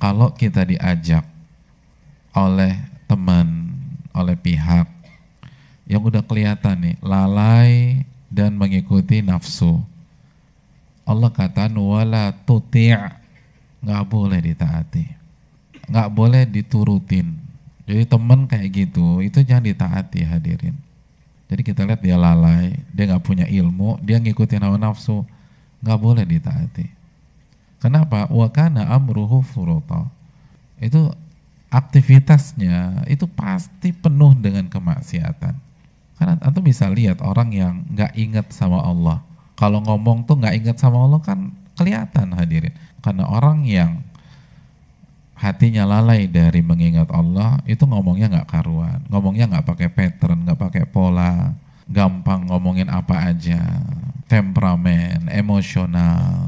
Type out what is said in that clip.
kalau kita diajak oleh teman, oleh pihak yang udah kelihatan nih lalai dan mengikuti nafsu. Allah kata wala tuti' nggak boleh ditaati nggak boleh diturutin jadi teman kayak gitu itu jangan ditaati hadirin jadi kita lihat dia lalai dia nggak punya ilmu dia ngikutin hawa nafsu nggak boleh ditaati Kenapa? Wakana amruhu furuta. Itu aktivitasnya itu pasti penuh dengan kemaksiatan. Karena atau bisa lihat orang yang nggak ingat sama Allah. Kalau ngomong tuh nggak ingat sama Allah kan kelihatan hadirin. Karena orang yang hatinya lalai dari mengingat Allah itu ngomongnya nggak karuan, ngomongnya nggak pakai pattern, nggak pakai pola, gampang ngomongin apa aja, temperamen, emosional,